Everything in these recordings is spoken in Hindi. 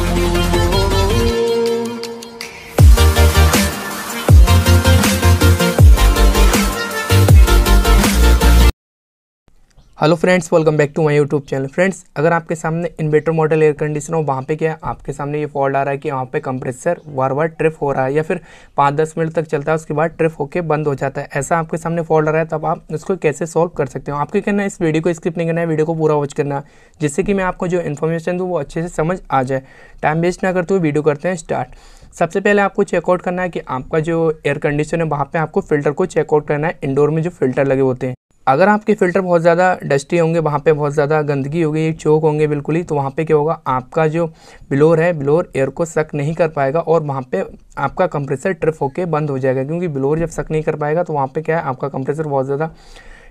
you. Hello friends welcome back to my YouTube channel friends अगर आपके सामने इन्वेटर मॉडल एयर कंडीशनर हो वहाँ पे क्या है आपके सामने ये फॉल्ट आ रहा है कि वहाँ पे कंप्रेसर बार बार ट्रिप हो रहा है या फिर पाँच दस मिनट तक चलता है उसके बाद ट्रिप होकर बंद हो जाता है ऐसा आपके सामने फॉल्ट आ रहा है तब आप उसको कैसे सॉल्व कर सकते हो आपके कहना इस वीडियो को स्किप नहीं करना है वीडियो को पूरा वॉच करना जिससे कि मैं आपको जो इन्फॉर्मेशन दूँ वो अच्छे से समझ आ जाए टाइम वेस्ट ना करते हुए वीडियो करते हैं स्टार्ट सबसे पहले आपको चेकआउट करना है कि आपका जो एयर कंडीशन है वहाँ पर आपको फिल्टर को चेकआउट करना है इंडोर में जो फिल्टर लगे होते हैं अगर आपके फ़िल्टर बहुत ज़्यादा डस्टी होंगे वहाँ पे बहुत ज़्यादा गंदगी होगी चोक होंगे बिल्कुल ही तो वहाँ पे क्या होगा आपका जो ब्लोर है ब्लोर एयर को सक नहीं कर पाएगा और वहाँ पे आपका कंप्रेसर ट्रिप होके बंद हो जाएगा क्योंकि ब्लोर जब सक नहीं कर पाएगा तो वहाँ पर क्या है आपका कंप्रेसर बहुत ज़्यादा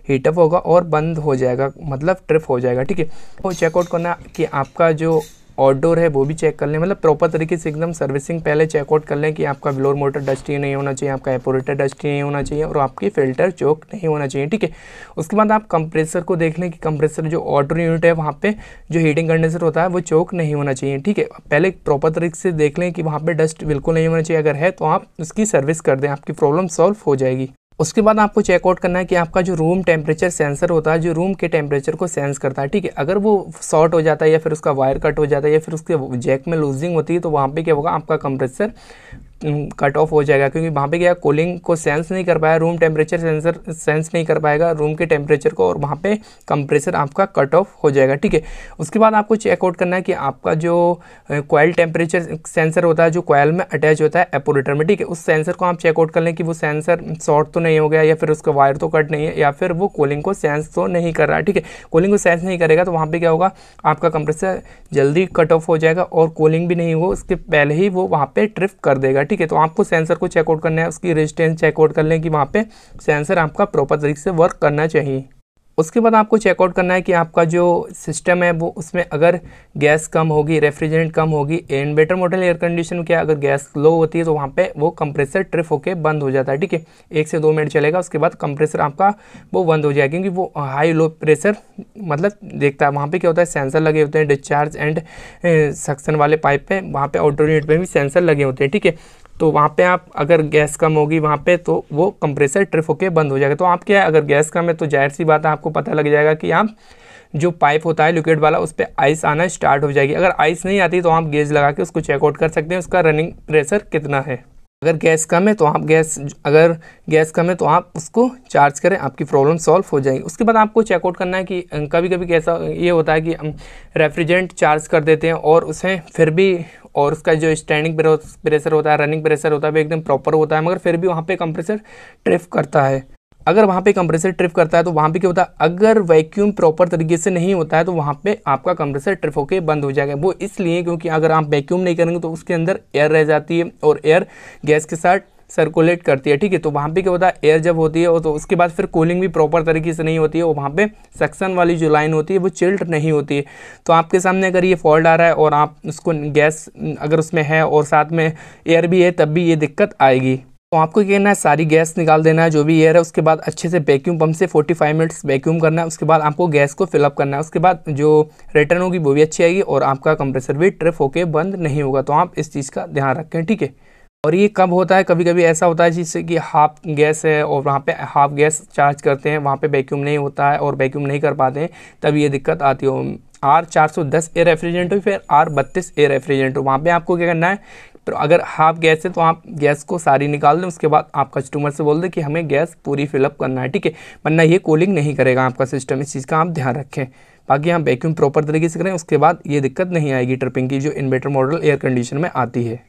हीटअप होगा और बंद हो जाएगा मतलब ट्रिप हो जाएगा ठीक है वो तो चेकआउट करना कि आपका जो आउटडोर है वो भी चेक कर लें मतलब प्रॉपर तरीके से एकदम सर्विसिंग पहले चेकआउट कर लें कि आपका ब्लोर मोटर डस्टी नहीं होना चाहिए आपका एपोरेटर डस्टी नहीं होना चाहिए और आपकी फिल्टर चौक नहीं होना चाहिए ठीक है उसके बाद आप कंप्रेसर को देख लें कि कंप्रेसर जो ऑटो यूनिट है वहाँ पर जो हीटिंग कंडेंसर होता है वो चौक नहीं होना चाहिए ठीक है पहले प्रॉपर तरीके से देख लें कि वहाँ पर डस्ट बिल्कुल नहीं होना चाहिए अगर है तो आप उसकी सर्विस कर दें आपकी प्रॉब्लम सॉल्व हो जाएगी उसके बाद आपको चेकआउट करना है कि आपका जो रूम टेम्परेचर सेंसर होता है जो रूम के टेम्परेचर को सेंस करता है ठीक है अगर वो शॉर्ट हो जाता है या फिर उसका वायर कट हो जाता है या फिर उसके जैक में लूजिंग होती है तो वहाँ पे क्या होगा आपका कंप्रेसर कट ऑफ हो जाएगा क्योंकि वहाँ पे क्या कूलिंग को सेंस नहीं कर पाया रूम टेम्परेचर सेंसर सेंस नहीं कर पाएगा रूम के टेम्परेचर को और वहाँ पे कंप्रेसर आपका कट ऑफ हो जाएगा ठीक है उसके बाद आपको चेकआउट करना है कि आपका जो कोयल टेम्परेचर सेंसर होता है जो कोयल में अटैच होता है एपोरेटर में ठीक है उस सेंसर को आप चेकआउट कर लें कि वो सेंसर शॉर्ट तो नहीं हो गया या फिर उसका वायर तो कट नहीं है या फिर वो कोलिंग को सेंस तो नहीं कर रहा है ठीक है कोलिंग को सेंस नहीं करेगा तो वहाँ पर क्या होगा आपका कंप्रेसर जल्दी कट ऑफ हो जाएगा और कोलिंग भी नहीं होगा उसके पहले ही वो वहाँ पर ट्रिप कर देगा ठीक है तो आपको सेंसर को चेकआउट करना है उसकी रेजिस्टेंस चेकआउट कर लें कि वहाँ पर सेंसर आपका प्रॉपर तरीके से वर्क करना चाहिए उसके बाद आपको चेकआउट करना है कि आपका जो सिस्टम है वो उसमें अगर गैस कम होगी रेफ्रिजरेंट कम होगी बेटर मॉडल एयर कंडीशन क्या अगर गैस लो होती है तो वहाँ पे वो कंप्रेसर ट्रिप होकर बंद हो जाता है ठीक है एक से दो मिनट चलेगा उसके बाद कंप्रेसर आपका वो बंद हो जाएगा क्योंकि वो हाई लो प्रेशर मतलब देखता है वहाँ पर क्या होता है सेंसर लगे होते हैं डिस्चार्ज एंड सक्सन वाले पाइप पर वहाँ पर आउटडोर यूनिट पर भी सेंसर लगे होते हैं ठीक है तो वहाँ पे आप अगर गैस कम होगी वहाँ पे तो वो कंप्रेसर ट्रिप होकर बंद हो जाएगा तो आप क्या है अगर गैस कम है तो जाहिर सी बात है आपको पता लग जाएगा कि आप जो पाइप होता है लिक्विड वाला उस पर आइस आना स्टार्ट हो जाएगी अगर आइस नहीं आती तो आप गेज लगा के उसको चेकआउट कर सकते हैं उसका रनिंग प्रेशर कितना है अगर गैस कम है तो आप गैस अगर गैस कम है तो आप उसको चार्ज करें आपकी प्रॉब्लम सॉल्व हो जाएगी उसके बाद आपको चेकआउट करना है कि कभी कभी कैसा ये होता है कि हम रेफ्रिजरेंट चार्ज कर देते हैं और उसे फिर भी और उसका जो स्टैंडिंग प्रेशर होता है रनिंग प्रेशर होता है वो एकदम प्रॉपर होता है मगर फिर भी वहाँ पर कंप्रेसर ट्रिफ करता है अगर वहाँ पे कंप्रेसर ट्रिप करता है तो वहाँ पे क्या होता है अगर वैक्यूम प्रॉपर तरीके से नहीं होता है तो वहाँ पे आपका कंप्रेसर ट्रिप होकर बंद हो जाएगा वो इसलिए क्योंकि अगर आप वैक्यूम नहीं करेंगे तो उसके अंदर एयर रह जाती है और एयर गैस के साथ सर्कुलेट करती है ठीक है तो वहाँ पे क्या होता है एयर जब होती है और तो उसके बाद फिर कूलिंग भी प्रॉपर तरीके से नहीं होती है और वहाँ पे सक्सन वाली जो लाइन होती है वो चिल्ट नहीं होती है तो आपके सामने अगर ये फॉल्ट आ रहा है और आप उसको गैस अगर उसमें है और साथ में एयर भी है तब भी ये दिक्कत आएगी तो आपको क्या करना है सारी गैस निकाल देना है जो भी एयर है उसके बाद अच्छे से वैक्यूम पंप से 45 मिनट्स वैक्यूम करना है उसके बाद आपको गैस को फिलअप करना है उसके बाद जो रिटर्न होगी वो भी अच्छी आएगी और आपका कंप्रेसर भी ट्रिप होकर बंद नहीं होगा तो आप इस चीज़ का ध्यान रखें ठीक है और ये कब होता है कभी कभी ऐसा होता है जिससे कि हाफ गैस है और वहाँ पे हाफ गैस चार्ज करते हैं वहाँ पे वैक्यूम नहीं होता है और वैक्यूम नहीं कर पाते हैं तब ये दिक्कत आती हो आर चार सौ दस एयर रेफ्रिजरेंट हो फिर आर बत्तीस एयर रेफ्रिजरेंट हो वहाँ पे आपको क्या करना है पर अगर हाफ गैस है तो आप गैस को सारी निकाल दें उसके बाद आप कस्टमर से बोल दें कि हमें गैस पूरी फिलअप करना है ठीक है वरना ये कूलिंग नहीं करेगा आपका सिस्टम इस चीज़ का आप ध्यान रखें बाकी हम वैक्यूम प्रॉपर तरीके से करें उसके बाद ये दिक्कत नहीं आएगी ट्रिपिंग की जो इन्वेटर मॉडल एयर कंडीशन में आती है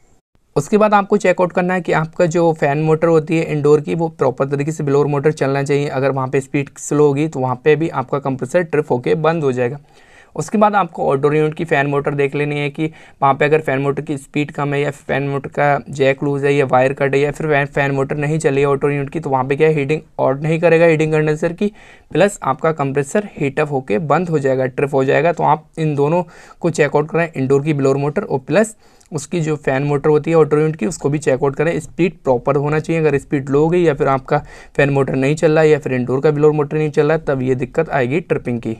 उसके बाद आपको चेकआउट करना है कि आपका जो फ़ैन मोटर होती है इंडोर की वो प्रॉपर तरीके से ब्लोअर मोटर चलना चाहिए अगर वहाँ पे स्पीड स्लो होगी तो वहाँ पे भी आपका कंप्रेसर ट्रिप होके बंद हो जाएगा उसके बाद आपको ऑटो यूनिट की फ़ैन मोटर देख लेनी है कि वहाँ पे अगर फ़ैन मोटर की स्पीड कम है या फ़ैन मोटर का जैक लूज़ है या वायर कट है या फिर फ़ैन मोटर नहीं चली है ऑटो यूनिट की तो वहाँ पे क्या है हीटिंग और नहीं करेगा हीटिंग कंडेंसर की प्लस आपका कंप्रेसर हीटअप होकर बंद हो जाएगा ट्रिप हो जाएगा तो आप इन दोनों को चेकआउट करें इंडोर की ब्लोर मोटर और प्लस उसकी जो फ़ैन मोटर होती है ऑटो यूनिट की उसको भी चेकआउट करें स्पीड प्रॉपर होना चाहिए अगर स्पीड लो हो गई या फिर आपका फ़ैन मोटर नहीं चल रहा है या फिर इंडोर का ब्लोर मोटर नहीं चल रहा है तब ये दिक्कत आएगी ट्रिपिंग की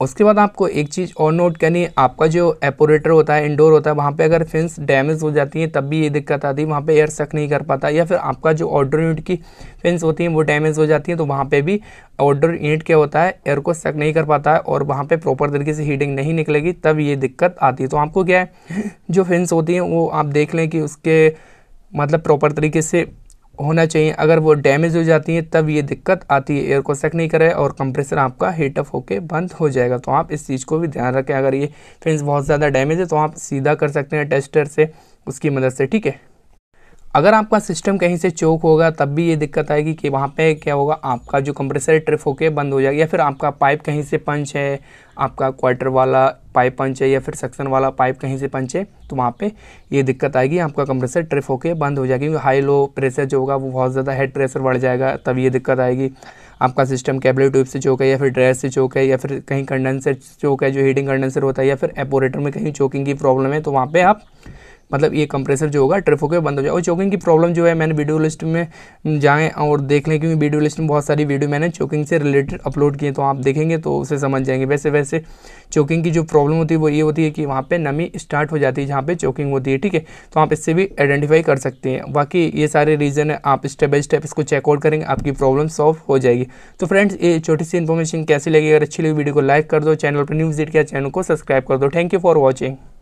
उसके बाद आपको एक चीज़ और नोट करनी है आपका जो एपोरेटर होता है इंडोर होता है वहाँ पे अगर फेंस डैमेज हो जाती हैं तब भी ये दिक्कत आती है वहाँ पे एयर सक नहीं कर पाता या फिर आपका जो ऑर्डर यूनिट की फिंस होती हैं वो डैमेज हो जाती हैं तो वहाँ पे भी ऑर्डर यूनिट क्या होता है एयर को सक नहीं कर पाता है और वहाँ पर प्रॉपर तरीके से हीटिंग नहीं निकलेगी तब ये दिक्कत आती है तो आपको क्या है जो फेंस होती हैं वो आप देख लें कि उसके मतलब प्रॉपर तरीके से होना चाहिए अगर वो डैमेज हो जाती है तब ये दिक्कत आती है एयर को सेक नहीं करे और कंप्रेसर आपका हीटअप होकर बंद हो जाएगा तो आप इस चीज़ को भी ध्यान रखें अगर ये फिन्स बहुत ज़्यादा डैमेज है तो आप सीधा कर सकते हैं टेस्टर से उसकी मदद से ठीक है अगर आपका सिस्टम कहीं से चौक होगा तब भी ये दिक्कत आएगी कि वहाँ पे क्या होगा आपका जो कंप्रेसर ट्रिप होके बंद हो जाएगा या फिर आपका पाइप कहीं से पंच है आपका क्वार्टर वाला पाइप पंच है या फिर सक्सन वाला पाइप कहीं से पंच है तो वहाँ पे ये दिक्कत आएगी आपका कंप्रेसर ट्रिप होके बंद हो जाएगा क्योंकि हाई लो प्रेशर जो होगा वो बहुत ज़्यादा हेड प्रेशर बढ़ जाएगा तब ये दिक्कत आएगी आपका सिस्टम कैबलेट ट्यूब से चौक है या फिर ड्रेस से चौक है या फिर कहीं कंडेंसर चौक है जो हीटिंग कंडेंसर होता है या फिर एपोरेटर में कहीं चौकिंग की प्रॉब्लम है तो वहाँ पर आप मतलब ये कंप्रेसर जो होगा ट्रिप होकर बंद हो जाए और चौकिंग की प्रॉब्लम जो है मैंने वीडियो लिस्ट में जाएँ और देख लें क्योंकि वीडियो लिस्ट में बहुत सारी वीडियो मैंने चोकिंग से रिलेटेड अपलोड किए तो आप देखेंगे तो उसे समझ जाएंगे वैसे वैसे चौकिंग की जो प्रॉब्लम होती है वो ये होती है कि वहाँ पर नमी स्टार्ट हो जाती है जहाँ पर चौकिंग होती है ठीक है तो आप इससे भी आइडेंटिफाई कर सकते हैं बाकी ये सारे रीज़न है आप स्टेप बाई स्टेप इसको चेकआउट करेंगे आपकी प्रॉब्लम सॉल्व हो जाएगी तो फ्रेंड्स ये छोटी सी इन्फॉर्मेशन कैसी लगी अगर अच्छी लगी वीडियो को लाइक कर दो चैनल पर न्यूज़ डेट किया चैनल को सब्सक्राइब कर दो थैंक यू फॉर वॉचिंग